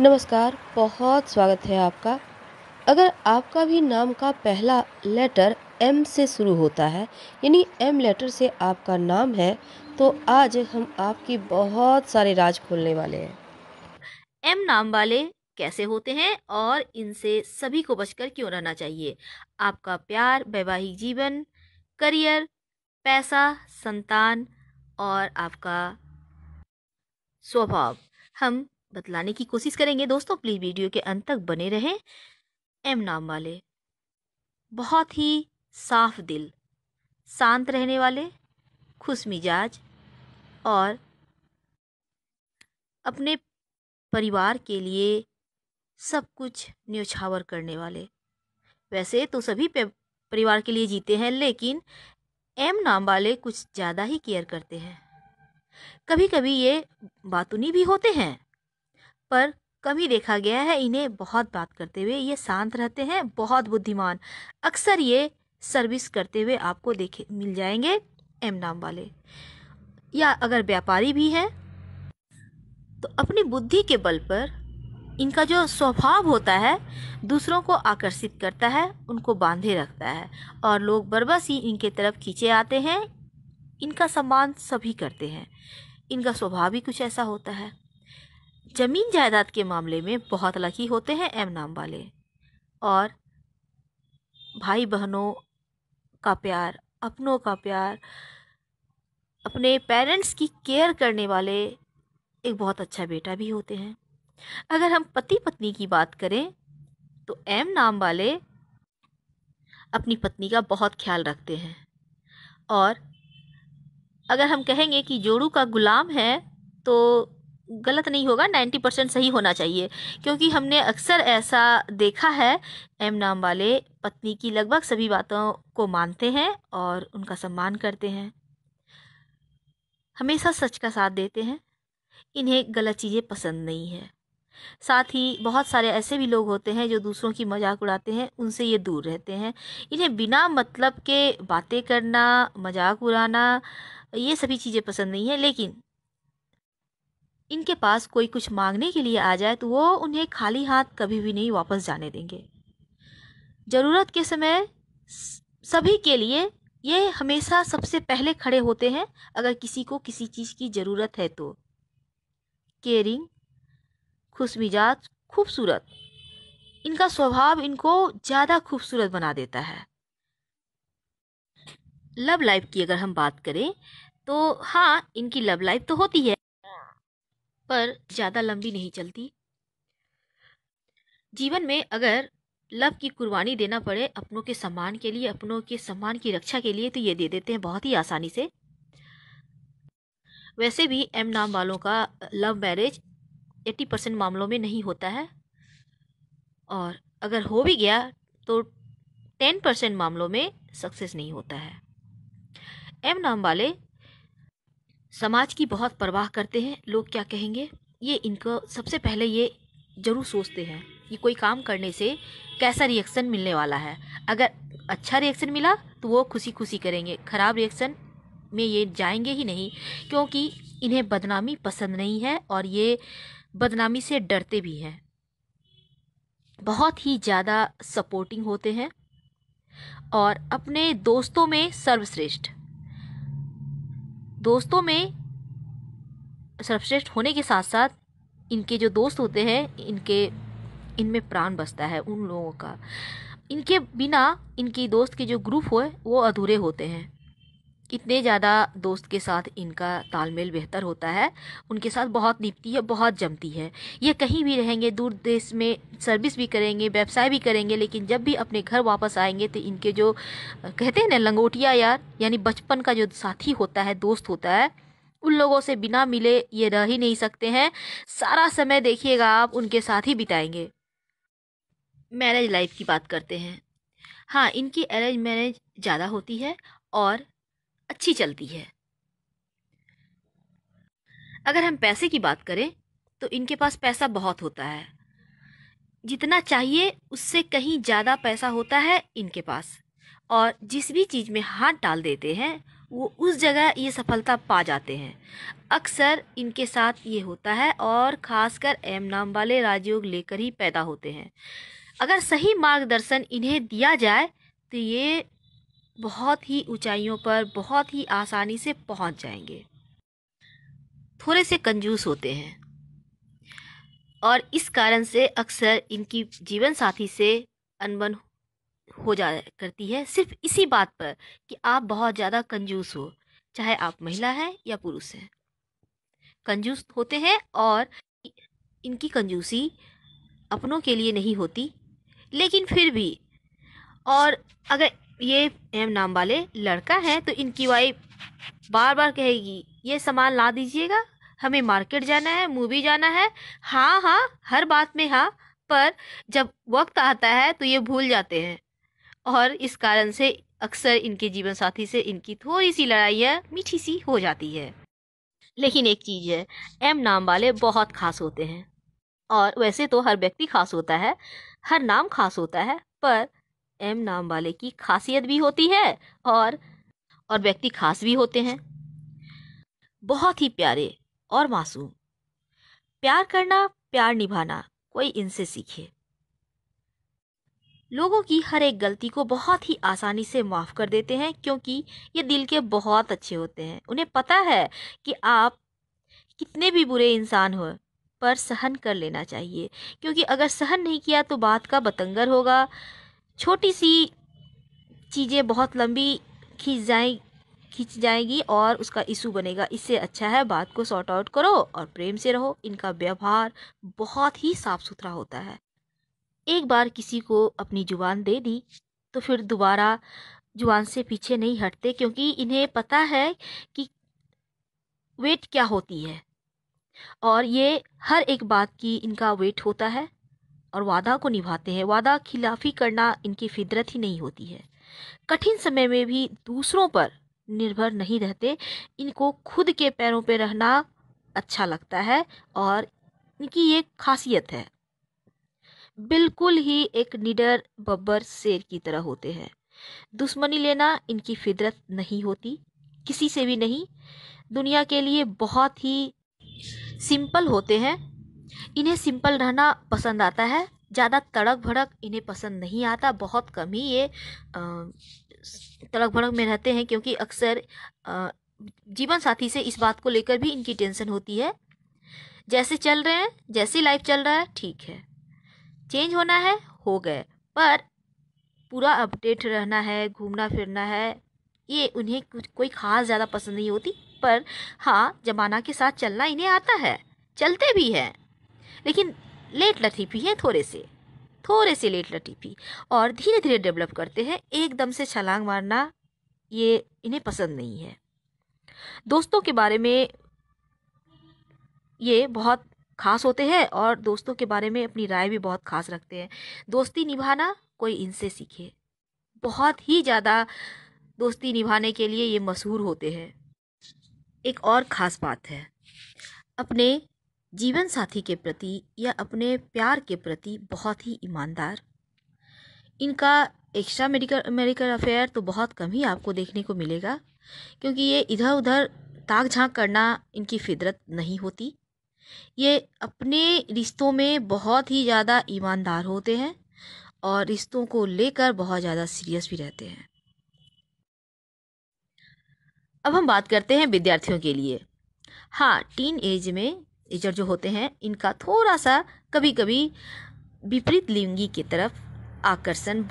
नमस्कार बहुत स्वागत है आपका अगर आपका भी नाम का पहला लेटर एम से शुरू होता है यानी एम लेटर से आपका नाम है तो आज हम आपकी बहुत सारे राज खोलने वाले हैं एम नाम वाले कैसे होते हैं और इनसे सभी को बचकर क्यों रहना चाहिए आपका प्यार वैवाहिक जीवन करियर पैसा संतान और आपका स्वभाव हम बतलाने की कोशिश करेंगे दोस्तों प्लीज़ वीडियो के अंत तक बने रहें एम नाम वाले बहुत ही साफ दिल शांत रहने वाले खुश मिजाज और अपने परिवार के लिए सब कुछ न्योछावर करने वाले वैसे तो सभी परिवार के लिए जीते हैं लेकिन एम नाम वाले कुछ ज़्यादा ही केयर करते हैं कभी कभी ये बातुनी भी होते हैं पर कम ही देखा गया है इन्हें बहुत बात करते हुए ये शांत रहते हैं बहुत बुद्धिमान अक्सर ये सर्विस करते हुए आपको देखे मिल जाएंगे एम नाम वाले या अगर व्यापारी भी हैं तो अपनी बुद्धि के बल पर इनका जो स्वभाव होता है दूसरों को आकर्षित करता है उनको बांधे रखता है और लोग बरबस ही इनके तरफ खींचे आते हैं इनका सम्मान सभी करते हैं इनका स्वभाव ही कुछ ऐसा होता है जमीन जायदाद के मामले में बहुत लकी होते हैं एम नाम वाले और भाई बहनों का प्यार अपनों का प्यार अपने पेरेंट्स की केयर करने वाले एक बहुत अच्छा बेटा भी होते हैं अगर हम पति पत्नी की बात करें तो एम नाम वाले अपनी पत्नी का बहुत ख्याल रखते हैं और अगर हम कहेंगे कि जोड़ू का गुलाम है तो गलत नहीं होगा नाइन्टी परसेंट सही होना चाहिए क्योंकि हमने अक्सर ऐसा देखा है एम नाम वाले पत्नी की लगभग सभी बातों को मानते हैं और उनका सम्मान करते हैं हमेशा सच का साथ देते हैं इन्हें गलत चीज़ें पसंद नहीं है साथ ही बहुत सारे ऐसे भी लोग होते हैं जो दूसरों की मजाक उड़ाते हैं उनसे ये दूर रहते हैं इन्हें बिना मतलब के बातें करना मजाक उड़ाना ये सभी चीज़ें पसंद नहीं है लेकिन इनके पास कोई कुछ मांगने के लिए आ जाए तो वो उन्हें खाली हाथ कभी भी नहीं वापस जाने देंगे ज़रूरत के समय सभी के लिए ये हमेशा सबसे पहले खड़े होते हैं अगर किसी को किसी चीज़ की ज़रूरत है तो केयरिंग खुश मिजाज खूबसूरत इनका स्वभाव इनको ज़्यादा खूबसूरत बना देता है लव लाइफ की अगर हम बात करें तो हाँ इनकी लव लाइफ तो होती है पर ज़्यादा लंबी नहीं चलती जीवन में अगर लव की कुर्बानी देना पड़े अपनों के सम्मान के लिए अपनों के सम्मान की रक्षा के लिए तो ये दे देते हैं बहुत ही आसानी से वैसे भी एम नाम वालों का लव मैरिज एट्टी परसेंट मामलों में नहीं होता है और अगर हो भी गया तो टेन परसेंट मामलों में सक्सेस नहीं होता है एम नाम वाले समाज की बहुत परवाह करते हैं लोग क्या कहेंगे ये इनको सबसे पहले ये ज़रूर सोचते हैं कि कोई काम करने से कैसा रिएक्शन मिलने वाला है अगर अच्छा रिएक्शन मिला तो वो खुशी खुशी करेंगे ख़राब रिएक्शन में ये जाएंगे ही नहीं क्योंकि इन्हें बदनामी पसंद नहीं है और ये बदनामी से डरते भी हैं बहुत ही ज़्यादा सपोर्टिंग होते हैं और अपने दोस्तों में सर्वश्रेष्ठ दोस्तों में सर्वश्रेष्ठ होने के साथ साथ इनके जो दोस्त होते हैं इनके इनमें प्राण बसता है उन लोगों का इनके बिना इनकी दोस्त के जो ग्रुप हो वो अधूरे होते हैं इतने ज़्यादा दोस्त के साथ इनका तालमेल बेहतर होता है उनके साथ बहुत निपती है बहुत जमती है ये कहीं भी रहेंगे दूर देश में सर्विस भी करेंगे व्यवसाय भी करेंगे लेकिन जब भी अपने घर वापस आएंगे तो इनके जो कहते हैं ना लंगोटिया यार यानी बचपन का जो साथी होता है दोस्त होता है उन लोगों से बिना मिले ये रह ही नहीं सकते हैं सारा समय देखिएगा आप उनके साथ ही बिताएंगे मैरिज लाइफ की बात करते हैं हाँ इनकी अरेंज मैरिज ज़्यादा होती है और अच्छी चलती है अगर हम पैसे की बात करें तो इनके पास पैसा बहुत होता है जितना चाहिए उससे कहीं ज़्यादा पैसा होता है इनके पास और जिस भी चीज़ में हाथ डाल देते हैं वो उस जगह ये सफलता पा जाते हैं अक्सर इनके साथ ये होता है और ख़ासकर एम नाम वाले राजयोग लेकर ही पैदा होते हैं अगर सही मार्गदर्शन इन्हें दिया जाए तो ये बहुत ही ऊंचाइयों पर बहुत ही आसानी से पहुंच जाएंगे थोड़े से कंजूस होते हैं और इस कारण से अक्सर इनकी जीवन साथी से अनबन हो जा करती है सिर्फ इसी बात पर कि आप बहुत ज़्यादा कंजूस हो चाहे आप महिला हैं या पुरुष हैं कंजूस होते हैं और इनकी कंजूसी अपनों के लिए नहीं होती लेकिन फिर भी और अगर ये एम नाम वाले लड़का हैं तो इनकी वाइफ बार बार कहेगी ये सामान ला दीजिएगा हमें मार्केट जाना है मूवी जाना है हाँ हाँ हर बात में हाँ पर जब वक्त आता है तो ये भूल जाते हैं और इस कारण से अक्सर इनके जीवन साथी से इनकी थोड़ी सी लड़ाई है मीठी सी हो जाती है लेकिन एक चीज़ है एम नाम वाले बहुत खास होते हैं और वैसे तो हर व्यक्ति खास होता है हर नाम खास होता है पर एम नाम वाले की खासियत भी होती है और और व्यक्ति खास भी होते हैं बहुत ही प्यारे और मासूम प्यार करना प्यार निभाना कोई इनसे सीखे लोगों की हर एक गलती को बहुत ही आसानी से माफ़ कर देते हैं क्योंकि ये दिल के बहुत अच्छे होते हैं उन्हें पता है कि आप कितने भी बुरे इंसान हो पर सहन कर लेना चाहिए क्योंकि अगर सहन नहीं किया तो बात का बतंगर होगा छोटी सी चीज़ें बहुत लंबी खींच जाए खींच जाएगी और उसका इशू बनेगा इससे अच्छा है बात को सॉर्ट आउट करो और प्रेम से रहो इनका व्यवहार बहुत ही साफ सुथरा होता है एक बार किसी को अपनी जुबान दे दी तो फिर दोबारा जुबान से पीछे नहीं हटते क्योंकि इन्हें पता है कि वेट क्या होती है और ये हर एक बात की इनका वेट होता है और वादा को निभाते हैं वादा खिलाफी करना इनकी फितरत ही नहीं होती है कठिन समय में भी दूसरों पर निर्भर नहीं रहते इनको खुद के पैरों पर रहना अच्छा लगता है और इनकी ये खासियत है बिल्कुल ही एक निडर बब्बर शेर की तरह होते हैं दुश्मनी लेना इनकी फितरत नहीं होती किसी से भी नहीं दुनिया के लिए बहुत ही सिंपल होते हैं इन्हें सिंपल रहना पसंद आता है ज़्यादा तड़क भड़क इन्हें पसंद नहीं आता बहुत कम ही ये तड़क भड़क में रहते हैं क्योंकि अक्सर जीवन साथी से इस बात को लेकर भी इनकी टेंशन होती है जैसे चल रहे हैं जैसी लाइफ चल रहा है ठीक है चेंज होना है हो गए पर पूरा अपडेट रहना है घूमना फिरना है ये उन्हें कुछ कोई ख़ास ज़्यादा पसंद नहीं होती पर हाँ ज़माना के साथ चलना इन्हें आता है चलते भी हैं लेकिन लेट लतीफ़ी हैं थोड़े से थोड़े से लेट लतीफ़ी और धीरे धीरे डेवलप करते हैं एकदम से छलांग मारना ये इन्हें पसंद नहीं है दोस्तों के बारे में ये बहुत खास होते हैं और दोस्तों के बारे में अपनी राय भी बहुत खास रखते हैं दोस्ती निभाना कोई इनसे सीखे बहुत ही ज़्यादा दोस्ती निभाने के लिए ये मशहूर होते हैं एक और ख़ास बात है अपने जीवन साथी के प्रति या अपने प्यार के प्रति बहुत ही ईमानदार इनका एक्स्ट्रा मेडिकल मेडिकल अफेयर तो बहुत कम ही आपको देखने को मिलेगा क्योंकि ये इधर उधर ताक झांक करना इनकी फितरत नहीं होती ये अपने रिश्तों में बहुत ही ज़्यादा ईमानदार होते हैं और रिश्तों को लेकर बहुत ज़्यादा सीरियस भी रहते हैं अब हम बात करते हैं विद्यार्थियों के लिए हाँ टीन एज में टीचर जो होते हैं इनका थोड़ा सा कभी कभी विपरीत लिंगी की तरफ आकर्षण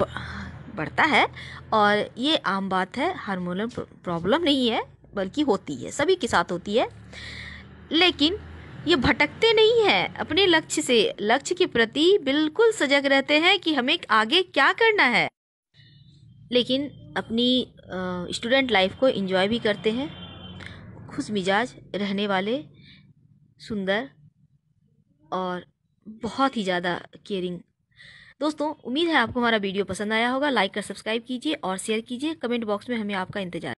बढ़ता है और ये आम बात है हार्मोनल प्रॉब्लम नहीं है बल्कि होती है सभी के साथ होती है लेकिन ये भटकते नहीं हैं अपने लक्ष्य से लक्ष्य के प्रति बिल्कुल सजग रहते हैं कि हमें आगे क्या करना है लेकिन अपनी स्टूडेंट लाइफ को एंजॉय भी करते हैं खुश मिजाज रहने वाले सुंदर और बहुत ही ज़्यादा केयरिंग दोस्तों उम्मीद है आपको हमारा वीडियो पसंद आया होगा लाइक कर सब्सक्राइब कीजिए और शेयर कीजिए कमेंट बॉक्स में हमें आपका इंतजार